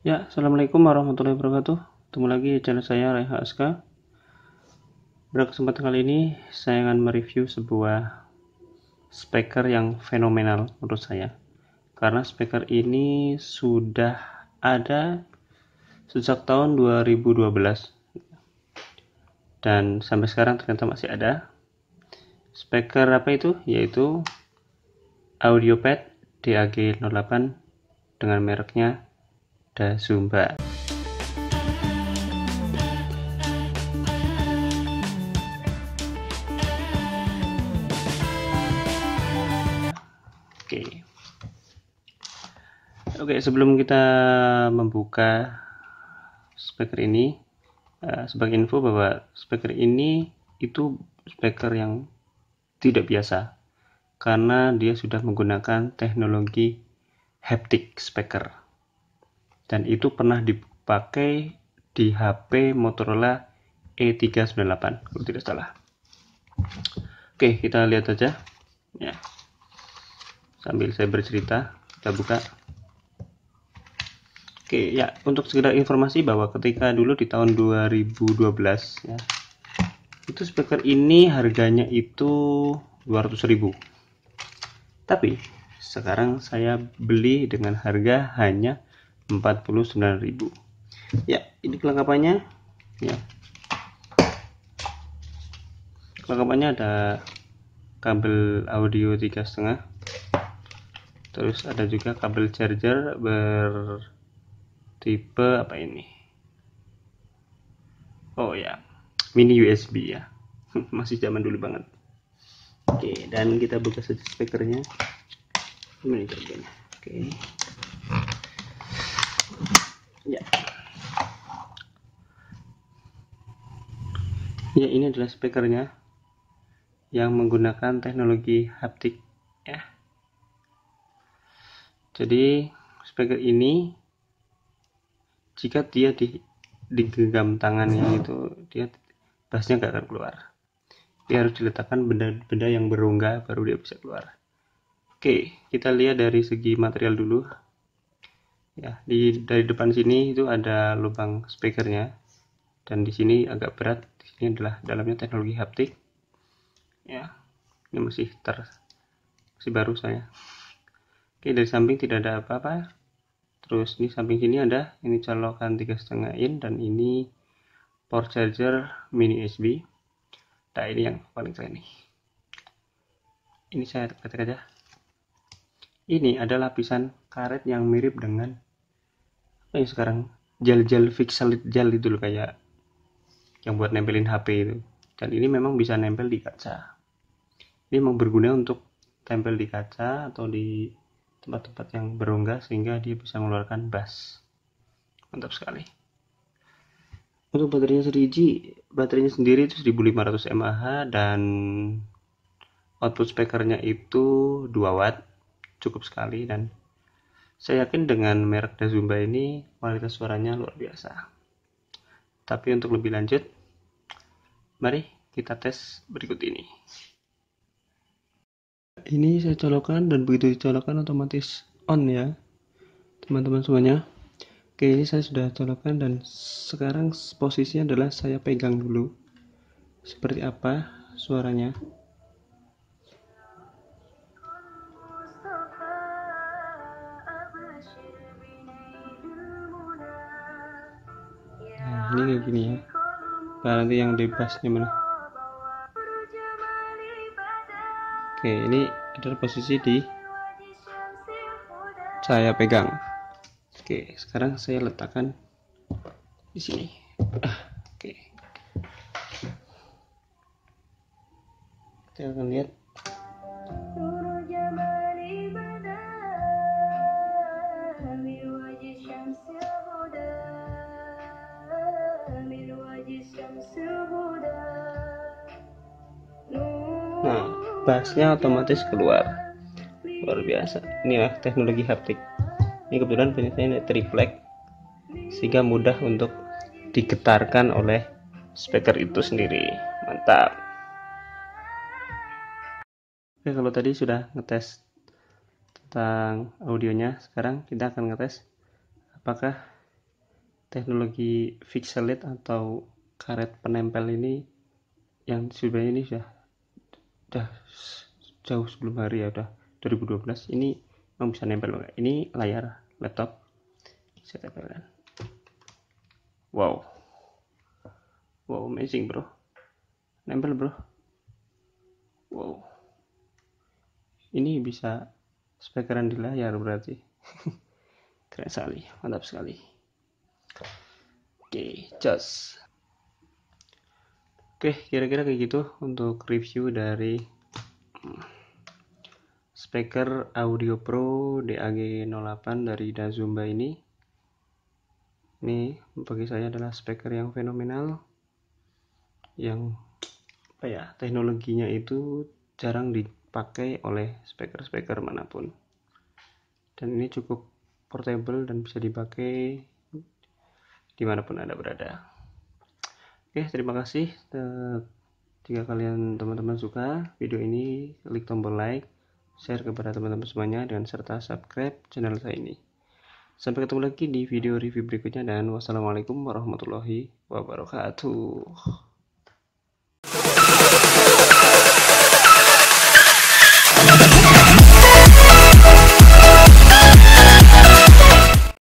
Ya, Assalamualaikum warahmatullahi wabarakatuh. Ketemu lagi di channel saya, Reha Aska. Pada kesempatan kali ini, saya akan mereview sebuah speaker yang fenomenal menurut saya. Karena speaker ini sudah ada sejak tahun 2012. Dan sampai sekarang ternyata masih ada. Speaker apa itu? Yaitu AudioPad DAG08 dengan mereknya da Sumba Oke. Oke, sebelum kita membuka speaker ini, eh, sebagai info bahwa speaker ini itu speaker yang tidak biasa karena dia sudah menggunakan teknologi haptic speaker dan itu pernah dipakai di HP Motorola E398 kalau tidak salah. Oke, kita lihat aja. Ya. Sambil saya bercerita, kita buka. Oke, ya, untuk sekedar informasi bahwa ketika dulu di tahun 2012 ya. Itu speaker ini harganya itu 200.000. Tapi sekarang saya beli dengan harga hanya 49.000 ya ini kelengkapannya ya kelengkapannya ada kabel audio tiga setengah terus ada juga kabel charger ber tipe apa ini oh ya mini USB ya masih zaman dulu banget oke dan kita buka saja spekernya ini oke ya ini adalah speakernya yang menggunakan teknologi haptik ya jadi speaker ini jika dia di, digenggam tangannya itu dia bassnya nggak akan keluar dia harus diletakkan benda-benda yang berongga baru dia bisa keluar oke kita lihat dari segi material dulu ya di dari depan sini itu ada lubang speakernya dan di sini agak berat di sini adalah dalamnya teknologi haptik ya ini masih ter masih baru saya oke dari samping tidak ada apa-apa terus ini samping sini ada ini colokan tiga setengah in dan ini port charger mini USB nah ini yang paling saya ini ini saya katakan aja ya. ini ada lapisan karet yang mirip dengan apa yang sekarang gel-gel fixalit gel itu loh kayak yang buat nempelin HP itu dan ini memang bisa nempel di kaca ini memang berguna untuk tempel di kaca atau di tempat-tempat yang berongga sehingga dia bisa mengeluarkan bass mantap sekali untuk baterainya 1 baterainya sendiri itu 1500 mAh dan output speakernya itu 2 watt cukup sekali dan saya yakin dengan merek Dazumba ini kualitas suaranya luar biasa. Tapi untuk lebih lanjut, mari kita tes berikut ini. Ini saya colokan dan begitu dicolokkan otomatis on ya, teman-teman semuanya. Oke, ini saya sudah colokan dan sekarang posisinya adalah saya pegang dulu. Seperti apa suaranya? ini kayak gini ya nah nanti yang di bassnya mana oke ini adalah posisi di saya pegang oke sekarang saya letakkan di sini oke kita akan lihat bassnya otomatis keluar luar biasa inilah teknologi haptik ini kebetulan punya saya triplek sehingga mudah untuk digetarkan oleh speaker itu sendiri mantap Oke kalau tadi sudah ngetes tentang audionya sekarang kita akan ngetes apakah teknologi fixelit atau karet penempel ini yang sudah ini sudah udah jauh sebelum hari ya udah 2012 ini memang bisa nempel banget ini layar laptop saya tempelkan wow wow amazing bro nempel bro wow ini bisa speakeran di layar berarti keren sekali mantap sekali oke okay, just Oke, kira-kira kayak gitu untuk review dari mm, speaker Audio Pro DAG08 dari Dazumba ini. Ini bagi saya adalah speaker yang fenomenal yang apa ya, teknologinya itu jarang dipakai oleh speaker-speaker manapun. Dan ini cukup portable dan bisa dipakai dimanapun Anda berada. Oke, terima kasih. Jika kalian teman-teman suka video ini, klik tombol like, share kepada teman-teman semuanya, dan serta subscribe channel saya ini. Sampai ketemu lagi di video review berikutnya dan wassalamualaikum warahmatullahi wabarakatuh.